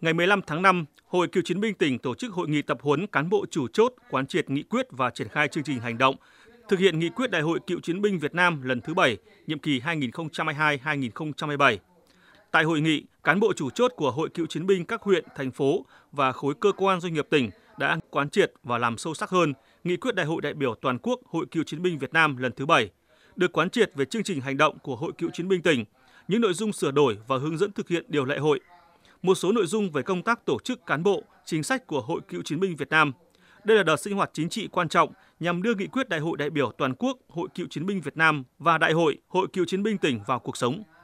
Ngày 15 tháng 5, Hội Cựu chiến binh tỉnh tổ chức hội nghị tập huấn cán bộ chủ chốt quán triệt nghị quyết và triển khai chương trình hành động thực hiện nghị quyết Đại hội Cựu chiến binh Việt Nam lần thứ 7, nhiệm kỳ 2022-2027. Tại hội nghị, cán bộ chủ chốt của Hội Cựu chiến binh các huyện, thành phố và khối cơ quan doanh nghiệp tỉnh đã quán triệt và làm sâu sắc hơn nghị quyết Đại hội đại biểu toàn quốc Hội Cựu chiến binh Việt Nam lần thứ 7, được quán triệt về chương trình hành động của Hội Cựu chiến binh tỉnh, những nội dung sửa đổi và hướng dẫn thực hiện điều lệ hội một số nội dung về công tác tổ chức cán bộ, chính sách của Hội Cựu chiến binh Việt Nam. Đây là đợt sinh hoạt chính trị quan trọng nhằm đưa nghị quyết Đại hội đại biểu toàn quốc Hội Cựu chiến binh Việt Nam và Đại hội Hội Cựu chiến binh tỉnh vào cuộc sống.